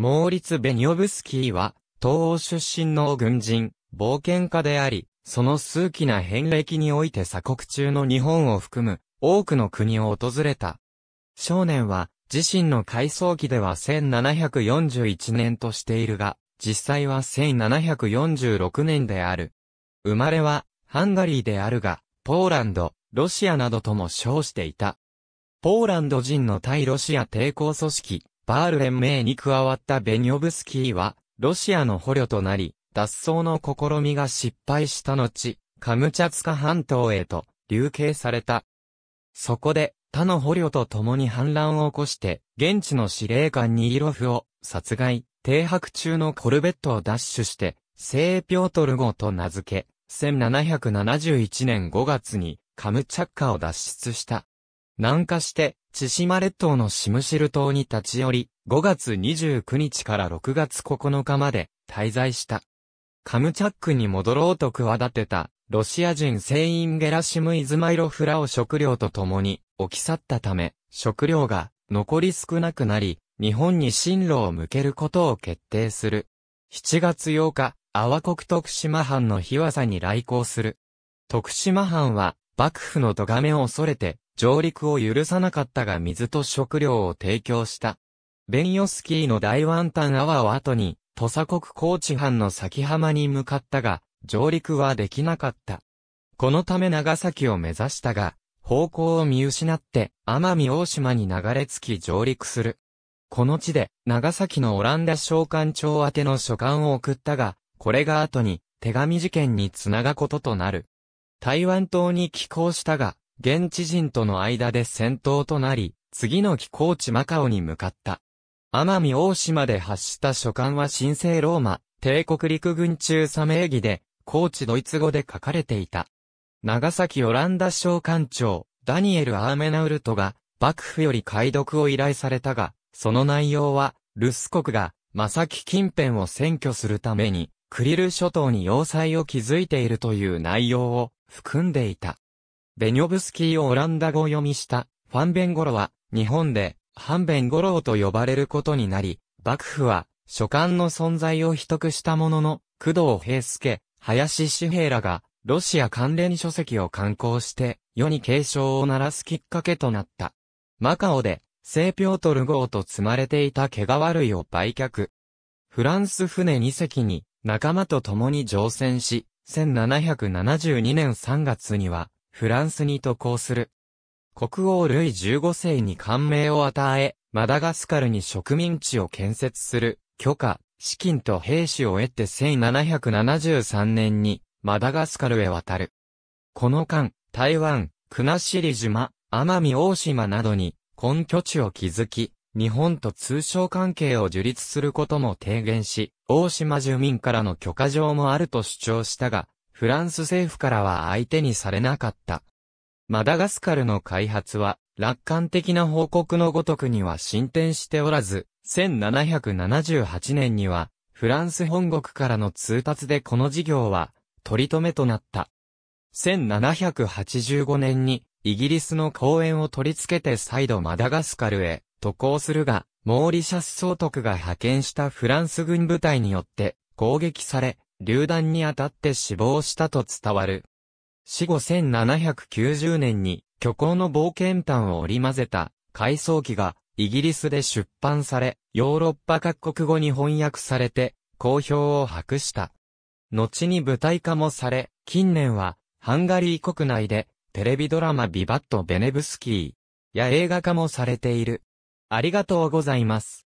モーリツ・ベニョブスキーは、東欧出身の軍人、冒険家であり、その数奇な遍歴において鎖国中の日本を含む、多くの国を訪れた。少年は、自身の回想期では1741年としているが、実際は1746年である。生まれは、ハンガリーであるが、ポーランド、ロシアなどとも称していた。ポーランド人の対ロシア抵抗組織、バール連盟に加わったベニョブスキーは、ロシアの捕虜となり、脱走の試みが失敗した後、カムチャツカ半島へと、流刑された。そこで、他の捕虜と共に反乱を起こして、現地の司令官ニーロフを殺害、停泊中のコルベットを奪取して、聖ピョートル号と名付け、1771年5月にカムチャッカを脱出した。南下して、千島列島のシムシル島に立ち寄り、5月29日から6月9日まで滞在した。カムチャックに戻ろうと企てた、ロシア人船員ゲラシム・イズマイロフラを食料と共に置き去ったため、食料が残り少なくなり、日本に進路を向けることを決定する。7月8日、阿波国徳島藩の日和さに来航する。徳島藩は、幕府の咎めを恐れて、上陸を許さなかったが水と食料を提供した。ベンヨスキーの大ワンタンアワを後に、土佐国高知藩の先浜に向かったが、上陸はできなかった。このため長崎を目指したが、方向を見失って、奄美大島に流れ着き上陸する。この地で、長崎のオランダ召喚庁宛ての書簡を送ったが、これが後に、手紙事件につながこととなる。台湾島に寄港したが、現地人との間で戦闘となり、次の寄港地マカオに向かった。奄美大島で発した書簡は神聖ローマ、帝国陸軍中佐名義で、高知ドイツ語で書かれていた。長崎オランダ省官庁、ダニエル・アーメナウルトが、幕府より解読を依頼されたが、その内容は、ルス国が、マサキ近辺を占拠するために、クリル諸島に要塞を築いているという内容を含んでいた。ベニョブスキーをオランダ語を読みした、ファンベンゴロは、日本で、ハンベンゴローと呼ばれることになり、幕府は、書簡の存在を秘匿したものの、工藤平介、林志平らが、ロシア関連書籍を刊行して、世に継承を鳴らすきっかけとなった。マカオで、聖ピョートル号と積まれていた毛皮類を売却。フランス船2隻に仲間と共に乗船し、1772年3月にはフランスに渡航する。国王ルイ15世に感銘を与え、マダガスカルに植民地を建設する許可、資金と兵士を得て1773年にマダガスカルへ渡る。この間、台湾、国後島、奄美大島などに根拠地を築き、日本と通商関係を樹立することも提言し、大島住民からの許可状もあると主張したが、フランス政府からは相手にされなかった。マダガスカルの開発は、楽観的な報告のごとくには進展しておらず、1778年には、フランス本国からの通達でこの事業は、取り留めとなった。1785年に、イギリスの公園を取り付けて再度マダガスカルへ渡航するが、モーリシャス総督が派遣したフランス軍部隊によって攻撃され、榴弾に当たって死亡したと伝わる。死後1790年に虚構の冒険譚を織り交ぜた回想記がイギリスで出版され、ヨーロッパ各国語に翻訳されて、好評を博した。後に舞台化もされ、近年は、ハンガリー国内で、テレビドラマビバット・ベネブスキー、や映画化もされている。ありがとうございます。